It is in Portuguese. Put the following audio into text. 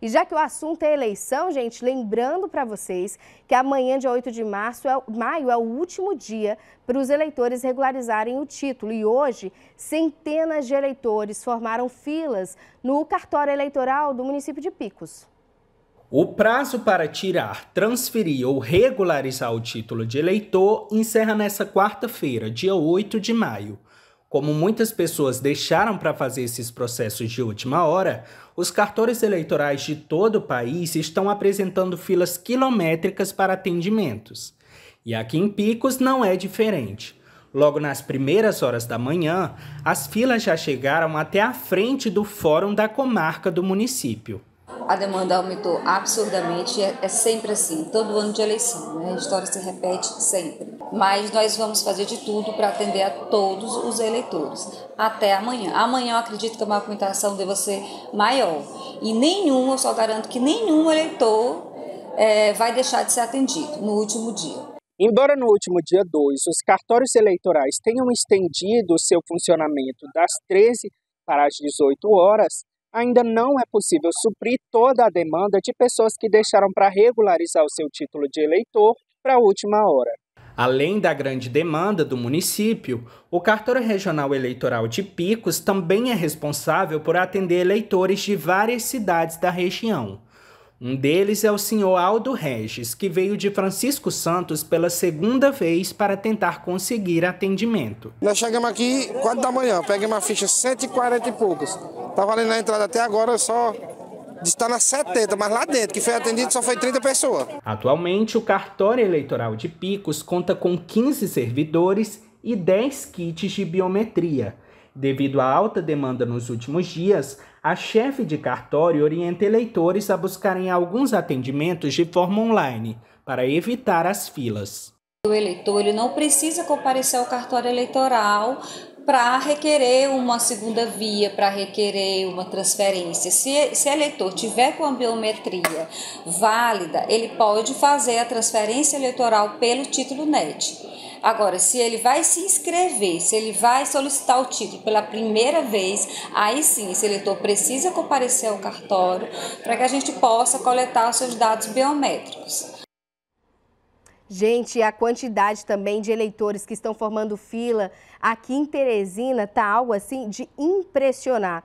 E já que o assunto é eleição, gente, lembrando para vocês que amanhã, dia 8 de março, é, maio, é o último dia para os eleitores regularizarem o título. E hoje, centenas de eleitores formaram filas no cartório eleitoral do município de Picos. O prazo para tirar, transferir ou regularizar o título de eleitor encerra nesta quarta-feira, dia 8 de maio. Como muitas pessoas deixaram para fazer esses processos de última hora, os cartórios eleitorais de todo o país estão apresentando filas quilométricas para atendimentos. E aqui em Picos não é diferente. Logo nas primeiras horas da manhã, as filas já chegaram até a frente do Fórum da Comarca do município. A demanda aumentou absurdamente, é, é sempre assim, todo ano de eleição, né? a história se repete sempre mas nós vamos fazer de tudo para atender a todos os eleitores. Até amanhã. Amanhã eu acredito que é a movimentação deva ser maior. E nenhum, eu só garanto que nenhum eleitor é, vai deixar de ser atendido no último dia. Embora no último dia 2 os cartórios eleitorais tenham estendido o seu funcionamento das 13 para as 18 horas, ainda não é possível suprir toda a demanda de pessoas que deixaram para regularizar o seu título de eleitor para a última hora. Além da grande demanda do município, o cartório regional eleitoral de Picos também é responsável por atender eleitores de várias cidades da região. Um deles é o senhor Aldo Regis, que veio de Francisco Santos pela segunda vez para tentar conseguir atendimento. Nós chegamos aqui 4 da manhã, peguei uma ficha 140 e poucos. Tá valendo a entrada até agora só está na 70, mas lá dentro, que foi atendido, só foi 30 pessoas. Atualmente, o cartório eleitoral de Picos conta com 15 servidores e 10 kits de biometria. Devido à alta demanda nos últimos dias, a chefe de cartório orienta eleitores a buscarem alguns atendimentos de forma online para evitar as filas. O eleitor ele não precisa comparecer ao cartório eleitoral para requerer uma segunda via, para requerer uma transferência. Se, se eleitor tiver com a biometria válida, ele pode fazer a transferência eleitoral pelo título NET. Agora, se ele vai se inscrever, se ele vai solicitar o título pela primeira vez, aí sim, esse eleitor precisa comparecer ao cartório para que a gente possa coletar os seus dados biométricos. Gente, a quantidade também de eleitores que estão formando fila aqui em Teresina está algo assim de impressionar.